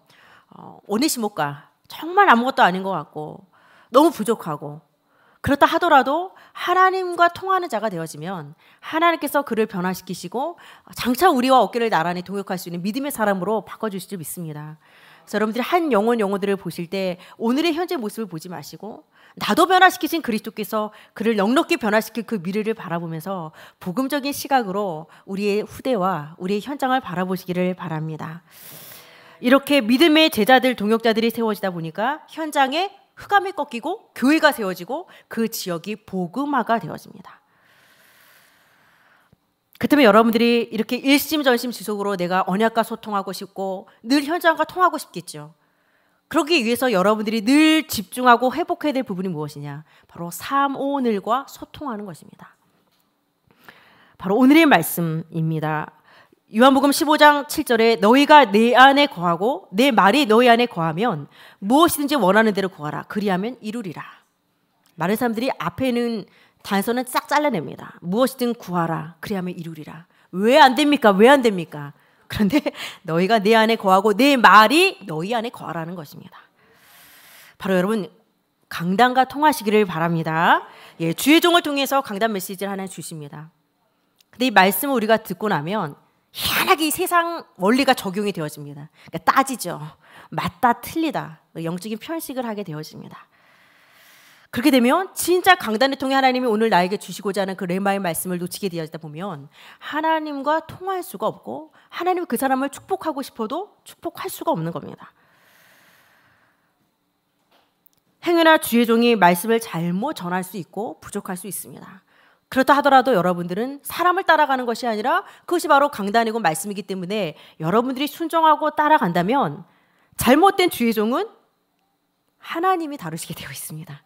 어, 오네시모가 정말 아무것도 아닌 것 같고 너무 부족하고 그렇다 하더라도 하나님과 통하는 자가 되어지면 하나님께서 그를 변화시키시고 장차 우리와 어깨를 나란히 동역할 수 있는 믿음의 사람으로 바꿔주실 줄 믿습니다. 그래서 여러분들이 한 영혼 영혼들을 보실 때 오늘의 현재 모습을 보지 마시고 나도 변화시키신 그리스도께서 그를 넉넉히 변화시킬 그 미래를 바라보면서 복음적인 시각으로 우리의 후대와 우리의 현장을 바라보시기를 바랍니다. 이렇게 믿음의 제자들 동역자들이 세워지다 보니까 현장에 흑암이 꺾이고 교회가 세워지고 그 지역이 복음화가 되어집니다. 그 때문에 여러분들이 이렇게 일심전심 지속으로 내가 언약과 소통하고 싶고 늘 현장과 통하고 싶겠죠. 그러기 위해서 여러분들이 늘 집중하고 회복해야 될 부분이 무엇이냐? 바로 삼오늘과 소통하는 것입니다. 바로 오늘의 말씀입니다. 요한복음 15장 7절에 너희가 내 안에 거하고 내 말이 너희 안에 거하면 무엇이든지 원하는 대로 구하라 그리하면 이루리라. 많은 사람들이 앞에 있는 단서는 싹 잘라냅니다. 무엇이든 구하라 그리하면 이루리라. 왜 안 됩니까? 왜 안 됩니까? 그런데 너희가 내 안에 거하고 내 말이 너희 안에 거하라는 것입니다. 바로 여러분 강단과 통하시기를 바랍니다. 예, 주의 종을 통해서 강단 메시지를 하나 주십니다. 근데 이 말씀을 우리가 듣고 나면 희한하게 이 세상 원리가 적용이 되어집니다. 그러니까 따지죠. 맞다 틀리다. 뭐 영적인 편식을 하게 되어집니다. 그렇게 되면 진짜 강단을 통해 하나님이 오늘 나에게 주시고자 하는 그 레마의 말씀을 놓치게 되어다 보면 하나님과 통할 수가 없고 하나님 그 사람을 축복하고 싶어도 축복할 수가 없는 겁니다. 행여나 주의 종이 말씀을 잘못 전할 수 있고 부족할 수 있습니다. 그렇다 하더라도 여러분들은 사람을 따라가는 것이 아니라 그것이 바로 강단이고 말씀이기 때문에 여러분들이 순종하고 따라간다면 잘못된 주의 종은 하나님이 다루시게 되어 있습니다.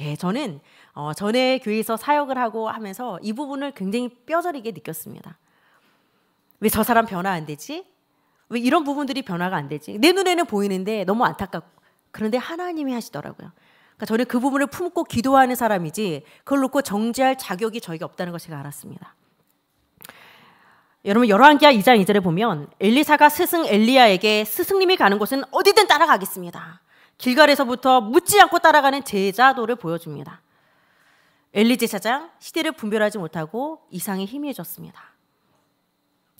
예, 저는 어, 전에 교회에서 사역을 하고 하면서 이 부분을 굉장히 뼈저리게 느꼈습니다. 왜 저 사람 변화 안 되지? 왜 이런 부분들이 변화가 안 되지? 내 눈에는 보이는데 너무 안타깝고 그런데 하나님이 하시더라고요. 그러니까 저는 그 부분을 품고 기도하는 사람이지 그걸 놓고 정죄할 자격이 저에게 없다는 걸 제가 알았습니다. 여러분 열왕기하 2장 2절에 보면 엘리사가 스승 엘리야에게 스승님이 가는 곳은 어디든 따라가겠습니다. 길가에서부터 묻지 않고 따라가는 제자도를 보여줍니다. 엘리 제사장 시대를 분별하지 못하고 이상이 희미해졌습니다.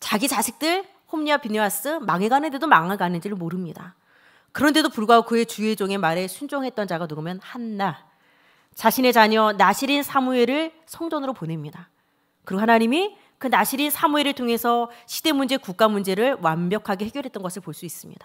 자기 자식들 홈리와 비네아스 망해가는데도 망해가는지를 모릅니다. 그런데도 불구하고 그의 주의 종의 말에 순종했던 자가 누구면 한나. 자신의 자녀 나시린 사무엘을 성전으로 보냅니다. 그리고 하나님이 그 나시린 사무엘을 통해서 시대 문제, 국가 문제를 완벽하게 해결했던 것을 볼 수 있습니다.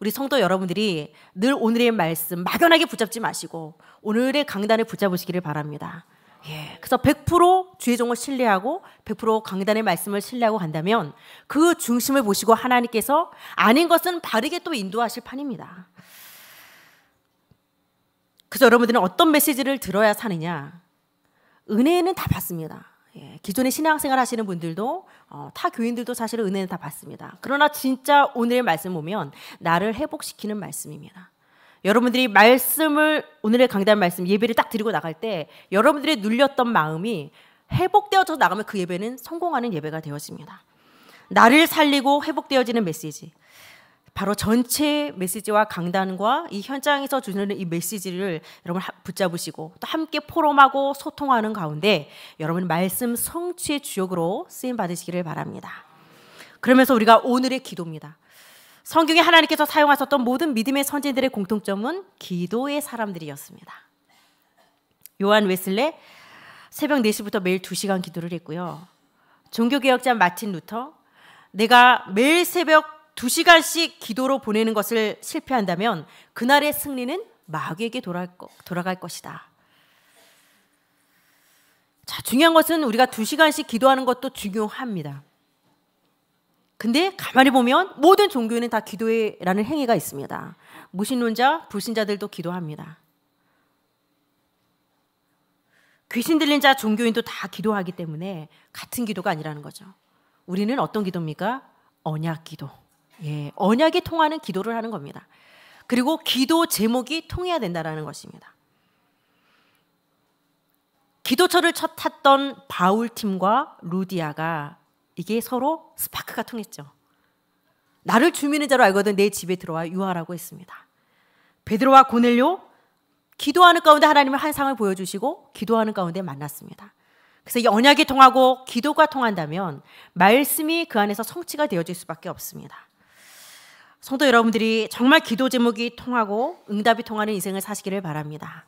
우리 성도 여러분들이 늘 오늘의 말씀 막연하게 붙잡지 마시고 오늘의 강단을 붙잡으시기를 바랍니다. 예, 그래서 100% 주의 종을 신뢰하고 100% 강단의 말씀을 신뢰하고 간다면 그 중심을 보시고 하나님께서 아닌 것은 바르게 또 인도하실 판입니다. 그래서 여러분들은 어떤 메시지를 들어야 사느냐? 은혜는 다 받습니다. 예, 기존의 신앙생활 하시는 분들도 어, 타 교인들도 사실은 혜는다 받습니다. 그러나 진짜 오늘의 말씀 보면 나를 회복시키는 말씀입니다. 여러분들이 말씀을 오늘의 강단 말씀 예배를 딱 드리고 나갈 때 여러분들의 눌렸던 마음이 회복되어져 나가면 그 예배는 성공하는 예배가 되어집니다. 나를 살리고 회복되어지는 메시지. 바로 전체 메시지와 강단과 이 현장에서 주는 이 메시지를 여러분 붙잡으시고 또 함께 포럼하고 소통하는 가운데 여러분 말씀 성취의 주역으로 쓰임 받으시기를 바랍니다. 그러면서 우리가 오늘의 기도입니다. 성경에 하나님께서 사용하셨던 모든 믿음의 선진들의 공통점은 기도의 사람들이었습니다. 요한 웨슬레 새벽 4시부터 매일 2시간 기도를 했고요. 종교개혁자 마틴 루터 내가 매일 새벽 2시간씩 기도로 보내는 것을 실패한다면 그날의 승리는 마귀에게 돌아갈 것이다. 자, 중요한 것은 우리가 2시간씩 기도하는 것도 중요합니다. 근데 가만히 보면 모든 종교에는 다 기도회라는 행위가 있습니다. 무신론자, 불신자들도 기도합니다. 귀신 들린 자, 종교인도 다 기도하기 때문에 같은 기도가 아니라는 거죠. 우리는 어떤 기도입니까? 언약 기도. 예, 언약이 통하는 기도를 하는 겁니다. 그리고 기도 제목이 통해야 된다라는 것입니다. 기도처를 쳤던 바울 팀과 루디아가 이게 서로 스파크가 통했죠. 나를 주민의 자로 알거든 내 집에 들어와 유하라고 했습니다. 베드로와 고넬료 기도하는 가운데 하나님을 한상을 보여주시고 기도하는 가운데 만났습니다. 그래서 이 언약이 통하고 기도가 통한다면 말씀이 그 안에서 성취가 되어질 수밖에 없습니다. 성도 여러분들이 정말 기도 제목이 통하고 응답이 통하는 인생을 사시기를 바랍니다.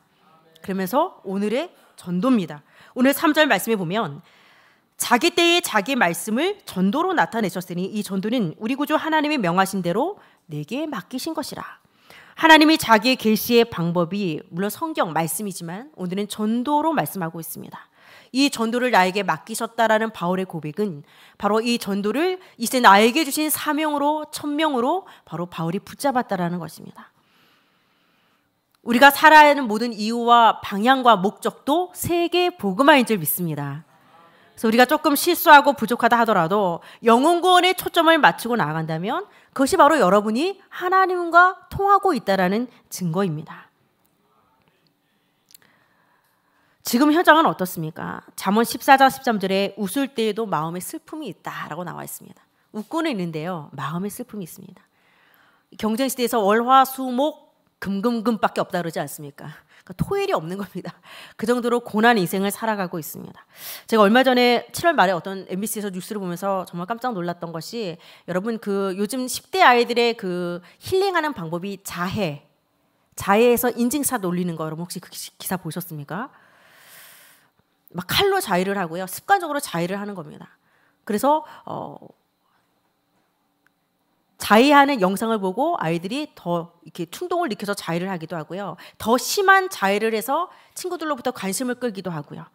그러면서 오늘의 전도입니다. 오늘 3절 말씀에 보면 자기 때에 자기 말씀을 전도로 나타내셨으니 이 전도는 우리 구주 하나님이 명하신 대로 내게 맡기신 것이라. 하나님이 자기의 계시의 방법이 물론 성경 말씀이지만 오늘은 전도로 말씀하고 있습니다. 이 전도를 나에게 맡기셨다라는 바울의 고백은 바로 이 전도를 이제 나에게 주신 사명으로 천명으로 바로 바울이 붙잡았다라는 것입니다. 우리가 살아야 하는 모든 이유와 방향과 목적도 세계 복음화인 줄 믿습니다. 그래서 우리가 조금 실수하고 부족하다 하더라도 영혼 구원에 초점을 맞추고 나아간다면 그것이 바로 여러분이 하나님과 통하고 있다라는 증거입니다. 지금 현장은 어떻습니까? 잠언 14장 13절에 웃을 때에도 마음의 슬픔이 있다라고 나와 있습니다. 웃고는 있는데요. 마음의 슬픔이 있습니다. 경쟁 시대에서 월화수목 금금금밖에 없다 그러지 않습니까? 그러니까 토일이 없는 겁니다. 그 정도로 고난 인생을 살아가고 있습니다. 제가 얼마 전에 7월 말에 어떤 MBC에서 뉴스를 보면서 정말 깜짝 놀랐던 것이 여러분 그 요즘 10대 아이들의 그 힐링하는 방법이 자해, 자해에서 인증샷 놀리는거 여러분 혹시 그 기사 보셨습니까? 막 칼로 자해를 하고요. 습관적으로 자해를 하는 겁니다. 그래서 어, 자해하는 영상을 보고 아이들이 더 이렇게 충동을 느껴서 자해를 하기도 하고요. 더 심한 자해를 해서 친구들로부터 관심을 끌기도 하고요.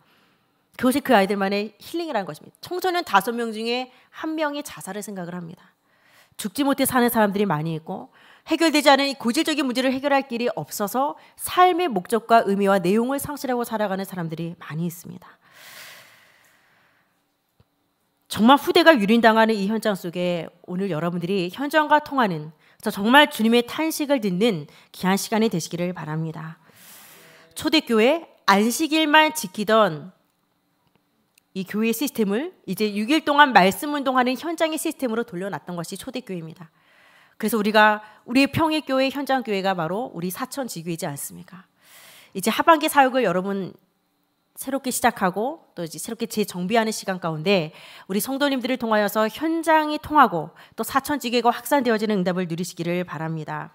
그것이 그 아이들만의 힐링이라는 것입니다. 청소년 다섯 명 중에 한 명이 자살을 생각을 합니다. 죽지 못해 사는 사람들이 많이 있고 해결되지 않은 고질적인 문제를 해결할 길이 없어서 삶의 목적과 의미와 내용을 상실하고 살아가는 사람들이 많이 있습니다. 정말 후대가 유린당하는 이 현장 속에 오늘 여러분들이 현장과 통하는 정말 주님의 탄식을 듣는 귀한 시간이 되시기를 바랍니다. 초대교회 안식일만 지키던 이 교회 시스템을 이제 6일 동안 말씀 운동하는 현장의 시스템으로 돌려놨던 것이 초대교회입니다. 그래서 우리가 우리 평일교회 현장교회가 바로 우리 사천 지교이지 않습니까? 이제 하반기 사역을 여러분 새롭게 시작하고 또 이제 새롭게 재정비하는 시간 가운데 우리 성도님들을 통하여서 현장이 통하고 또 사천지계가 확산되어지는 응답을 누리시기를 바랍니다.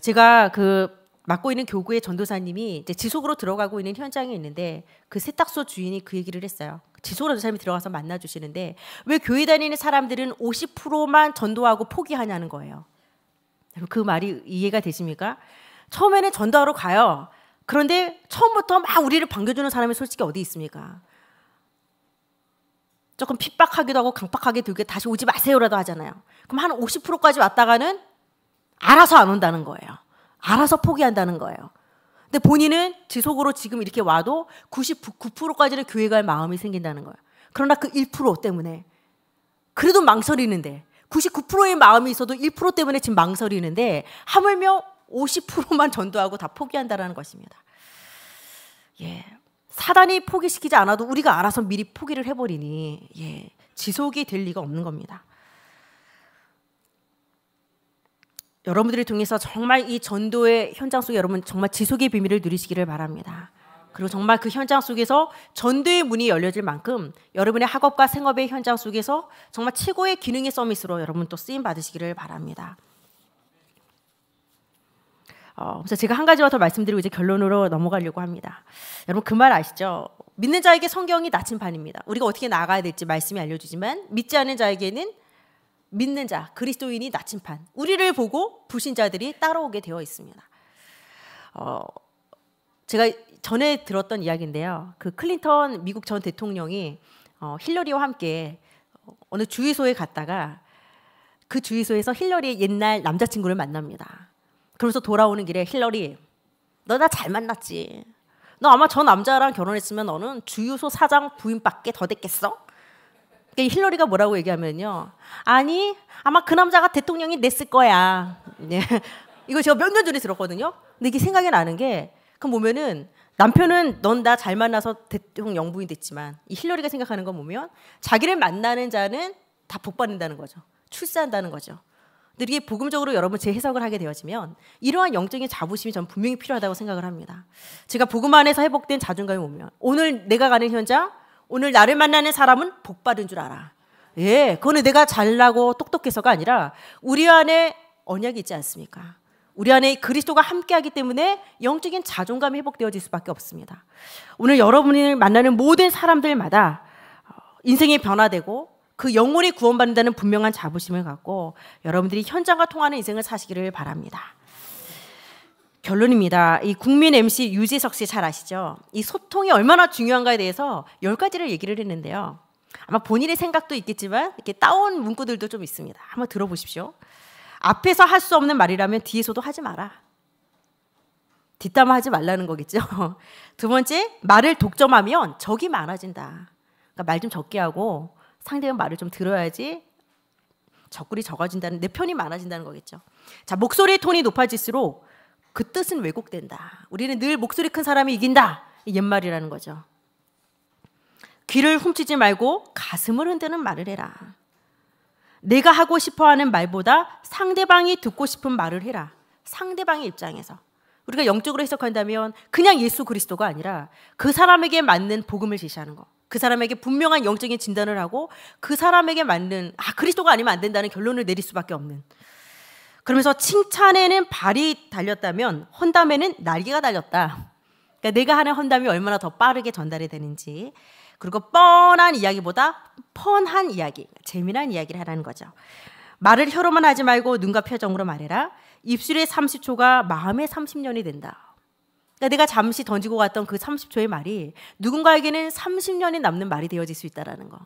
제가 그 맡고 있는 교구의 전도사님이 이제 지속으로 들어가고 있는 현장이 있는데 그 세탁소 주인이 그 얘기를 했어요. 지속으로 저 사람이 들어가서 만나주시는데 왜 교회 다니는 사람들은 50%만 전도하고 포기하냐는 거예요. 그 말이 이해가 되십니까? 처음에는 전도하러 가요. 그런데 처음부터 막 우리를 반겨주는 사람이 솔직히 어디 있습니까? 조금 핍박하기도 하고 강박하게 들게 다시 오지 마세요라도 하잖아요. 그럼 한 50%까지 왔다가는 알아서 안 온다는 거예요. 알아서 포기한다는 거예요. 근데 본인은 지속으로 지금 이렇게 와도 99%까지는 교회 갈 마음이 생긴다는 거예요. 그러나 그 1% 때문에 그래도 망설이는데 99%의 마음이 있어도 1% 때문에 지금 망설이는데 하물며 50%만 전도하고 다 포기한다라는 것입니다. 예. 사단이 포기시키지 않아도 우리가 알아서 미리 포기를 해버리니 예. 지속이 될 리가 없는 겁니다. 여러분들을 통해서 정말 이 전도의 현장 속에 여러분 정말 지속의 비밀을 누리시기를 바랍니다. 그리고 정말 그 현장 속에서 전도의 문이 열려질 만큼 여러분의 학업과 생업의 현장 속에서 정말 최고의 기능의 서밋으로 여러분 또 쓰임 받으시기를 바랍니다. 어, 그래서 제가 한 가지만 더 말씀드리고 이제 결론으로 넘어가려고 합니다. 여러분 그 말 아시죠? 믿는 자에게 성경이 나침반입니다. 우리가 어떻게 나아가야 될지 말씀이 알려주지만 믿지 않은 자에게는 믿는 자 그리스도인이 나침판 우리를 보고 불신자들이 따라오게 되어 있습니다. 어, 제가 전에 들었던 이야기인데요. 그 클린턴 미국 전 대통령이 어, 힐러리와 함께 어느 주유소에 갔다가 그 주유소에서 힐러리의 옛날 남자친구를 만납니다. 그러면서 돌아오는 길에 힐러리 너 나 잘 만났지. 너 아마 저 남자랑 결혼했으면 너는 주유소 사장 부인밖에 더 됐겠어? 그러니까 힐러리가 뭐라고 얘기하면요. 아니 아마 그 남자가 대통령이 됐을 거야. 네. 이거 제가 몇 년 전에 들었거든요. 근데 이게 생각이 나는 게 그럼 보면은 남편은 넌 나 잘 만나서 대통령 부인 됐지만 이 힐러리가 생각하는 건 보면 자기를 만나는 자는 다복 받는다는 거죠. 출세한다는 거죠. 이게 복음적으로 여러분 재해석을 하게 되어지면 이러한 영적인 자부심이 전 분명히 필요하다고 생각을 합니다. 제가 복음 안에서 회복된 자존감이 오면 오늘 내가 가는 현장, 오늘 나를 만나는 사람은 복 받은 줄 알아. 예, 그거는 내가 잘나고 똑똑해서가 아니라 우리 안에 언약이 있지 않습니까? 우리 안에 그리스도가 함께하기 때문에 영적인 자존감이 회복되어질 수밖에 없습니다. 오늘 여러분을 만나는 모든 사람들마다 어, 인생이 변화되고 그 영혼이 구원받는다는 분명한 자부심을 갖고 여러분들이 현장과 통하는 인생을 사시기를 바랍니다. 결론입니다. 이 국민 MC 유재석 씨 잘 아시죠? 이 소통이 얼마나 중요한가에 대해서 열 가지를 얘기를 했는데요. 아마 본인의 생각도 있겠지만 이렇게 따온 문구들도 좀 있습니다. 한번 들어보십시오. 앞에서 할 수 없는 말이라면 뒤에서도 하지 마라. 뒷담화하지 말라는 거겠죠. 두 번째, 말을 독점하면 적이 많아진다. 그러니까 말 좀 적게 하고 상대의 말을 좀 들어야지 적굴이 적어진다는 내 편이 많아진다는 거겠죠. 자 목소리의 톤이 높아질수록 그 뜻은 왜곡된다. 우리는 늘 목소리 큰 사람이 이긴다. 옛말이라는 거죠. 귀를 훔치지 말고 가슴을 흔드는 말을 해라. 내가 하고 싶어 하는 말보다 상대방이 듣고 싶은 말을 해라. 상대방의 입장에서. 우리가 영적으로 해석한다면 그냥 예수 그리스도가 아니라 그 사람에게 맞는 복음을 제시하는 거. 그 사람에게 분명한 영적인 진단을 하고 그 사람에게 맞는 아 그리스도가 아니면 안 된다는 결론을 내릴 수밖에 없는 그러면서 칭찬에는 발이 달렸다면 헌담에는 날개가 달렸다. 그러니까 내가 하는 헌담이 얼마나 더 빠르게 전달이 되는지 그리고 뻔한 이야기보다 펀한 이야기, 재미난 이야기를 하라는 거죠. 말을 혀로만 하지 말고 눈과 표정으로 말해라. 입술의 30초가 마음의 30년이 된다. 그러니까 내가 잠시 던지고 갔던 그 30초의 말이 누군가에게는 30년이 남는 말이 되어질 수 있다라는 거.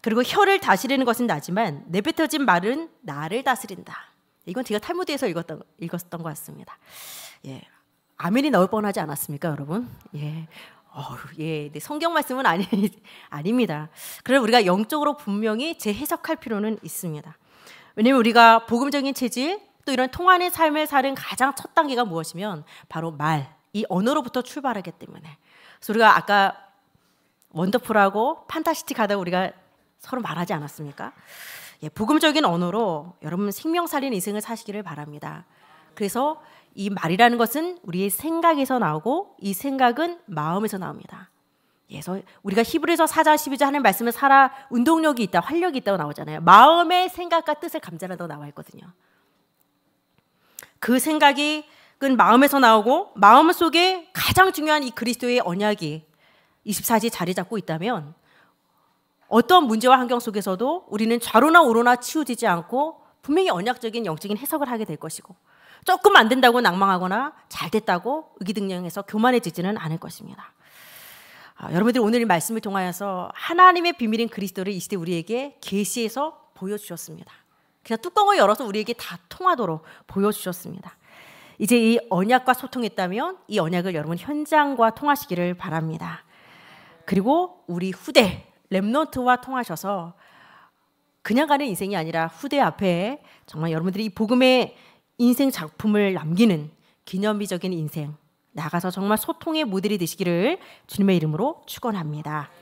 그리고 혀를 다스리는 것은 나지만 내뱉어진 말은 나를 다스린다. 이건 제가 탈무드에서 읽었던 읽었던 것 같습니다. 예. 아멘이 나올 뻔하지 않았습니까, 여러분? 예. 어우, 예, 성경 말씀은 아니, 아닙니다. 그럼 우리가 영적으로 분명히 재해석할 필요는 있습니다. 왜냐면 우리가 복음적인 체질, 또 이런 통하는 삶을 사는 가장 첫 단계가 무엇이면 바로 말, 이 언어로부터 출발하기 때문에. 그래서 우리가 아까 원더풀하고 판타스틱하다고 우리가 서로 말하지 않았습니까? 예, 복음적인 언어로 여러분 생명 살린 인생을 사시기를 바랍니다. 그래서 이 말이라는 것은 우리의 생각에서 나오고 이 생각은 마음에서 나옵니다. 예, 그래서 우리가 히브리서 4장 12절 하는 말씀을 살아 운동력이 있다, 활력이 있다고 나오잖아요. 마음의 생각과 뜻을 감별하다고 나와 있거든요. 그 생각이 은 마음에서 나오고 마음 속에 가장 중요한 이 그리스도의 언약이 2 4지 자리 잡고 있다면 어떤 문제와 환경 속에서도 우리는 좌로나 우로나 치우지지 않고 분명히 언약적인 영적인 해석을 하게 될 것이고 조금 안 된다고 낭망하거나 잘 됐다고 의기등양해서 교만해지지는 않을 것입니다. 아, 여러분들 오늘 이 말씀을 통하여서 하나님의 비밀인 그리스도를 이 시대 우리에게 계시해서 보여주셨습니다. 그냥 뚜껑을 열어서 우리에게 다 통하도록 보여주셨습니다. 이제 이 언약과 소통했다면 이 언약을 여러분 현장과 통하시기를 바랍니다. 그리고 우리 후대 렘넌트와 통하셔서 그냥 가는 인생이 아니라 후대 앞에 정말 여러분들이 복음의 인생 작품을 남기는 기념비적인 인생 나가서 정말 소통의 모델이 되시기를 주님의 이름으로 축원합니다.